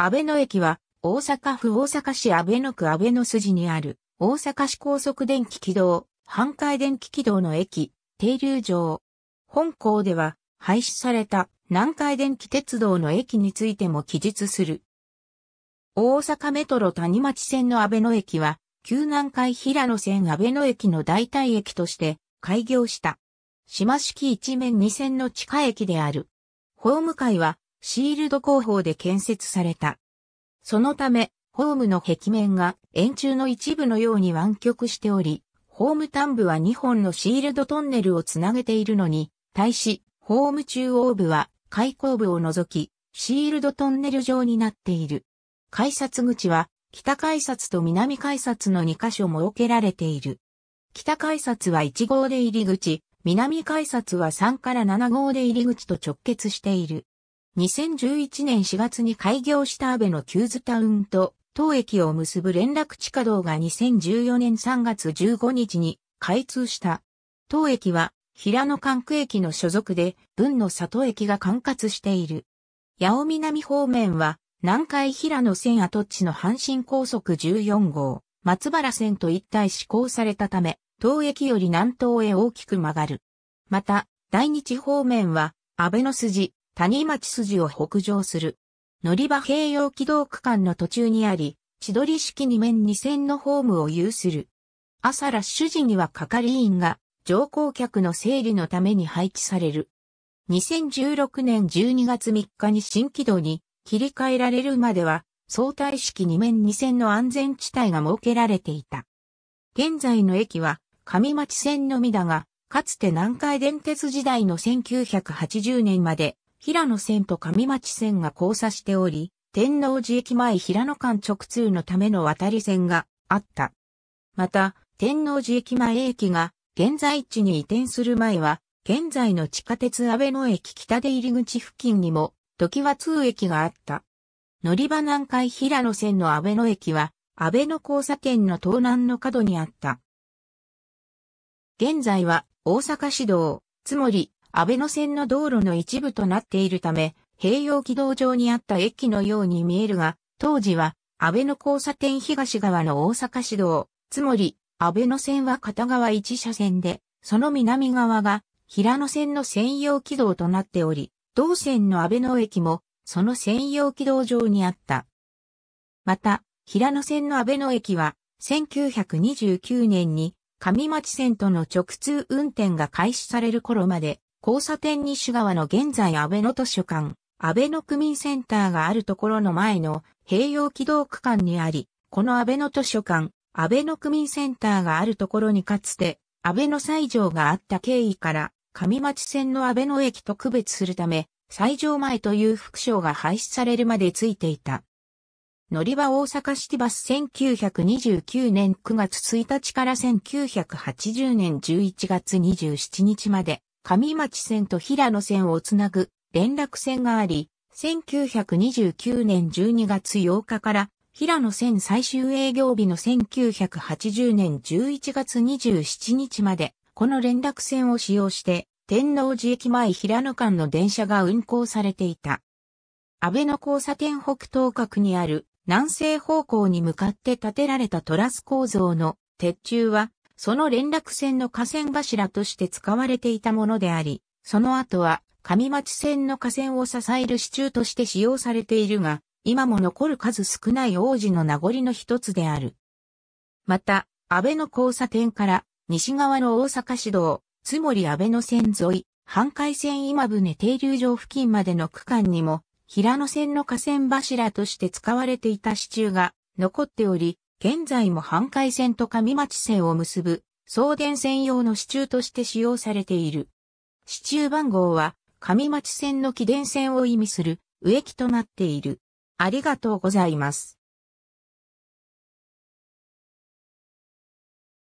安倍野駅は、大阪府大阪市安倍野区安倍野筋にある、大阪市高速電気軌道、半海電気軌道の駅、停留場。本校では、廃止された南海電気鉄道の駅についても記述する。大阪メトロ谷町線の安倍野駅は、旧南海平野線安倍野駅の代替駅として開業した。島式一面二線の地下駅である。ホーム会はシールド工法で建設された。そのため、ホームの壁面が円柱の一部のように湾曲しており、ホーム端部は2本のシールドトンネルをつなげているのに、対し、ホーム中央部は開口部を除き、シールドトンネル状になっている。改札口は、北改札と南改札の2カ所設けられている。北改札は1号で入り口、南改札は3から7号で入り口と直結している。2011年4月に開業した安倍のキューズタウンと当駅を結ぶ連絡地下道が2014年3月15日に開通した。当駅は平野管区駅の所属で、文の里駅が管轄している。八尾南方面は、南海平野線跡地の阪神高速14号、松原線と一体施行されたため、当駅より南東へ大きく曲がる。また、大日方面は、安倍の筋、谷町筋を北上する。乗り場併用軌道区間の途中にあり、千鳥式2面2線のホームを有する。朝ラッシュ時には係員が乗降客の整理のために配置される。2016年12月3日に新軌道に切り替えられるまでは相対式2面2線の安全地帯が設けられていた。現在の駅は上町線のみだが、かつて南海電鉄時代の1980年まで平野線と上町線が交差しており、天王寺駅前平野間直通のための渡り線があった。また、天王寺駅前駅が現在地に移転する前は、現在の地下鉄安倍野駅北出入り口付近にも、時は通駅があった。乗り場南海平野線の安倍野駅は、安倍野交差点の東南の角にあった。現在は、大阪市道、つもり、安倍野線の道路の一部となっているため、併用軌道上にあった駅のように見えるが、当時は、安倍野交差点東側の大阪市道、つまり、安倍野線は片側一車線で、その南側が、平野線の専用軌道となっており、同線の安倍野駅も、その専用軌道上にあった。また、平野線の安倍野駅は、1929年に、上町線との直通運転が開始される頃まで、交差点西側の現在安倍野図書館、安倍野区民センターがあるところの前の併用軌道区間にあり、この安倍野図書館、安倍野区民センターがあるところにかつて、安倍野西条があった経緯から、上町線の安倍野駅と区別するため、西条前という副称が廃止されるまでついていた。乗り場大阪シティバス1929年9月1日から1980年11月27日まで上町線と平野線をつなぐ連絡線があり、1929年12月8日から平野線最終営業日の1980年11月27日まで、この連絡線を使用して、天王寺駅前平野間の電車が運行されていた。安倍の交差点北東角にある南西方向に向かって建てられたトラス構造の鉄柱はその連絡船の河川柱として使われていたものであり、その後は上町線の河川を支える支柱として使用されているが、今も残る数少ない王子の名残の一つである。また、安倍の交差点から西側の大阪市道、つもり安倍の線沿い、半海線今船停留場付近までの区間にも、平野線の河川柱として使われていた支柱が残っており、現在も半海線と上町線を結ぶ送電線用の支柱として使用されている。支柱番号は上町線の起電線を意味する植木となっている。ありがとうございます。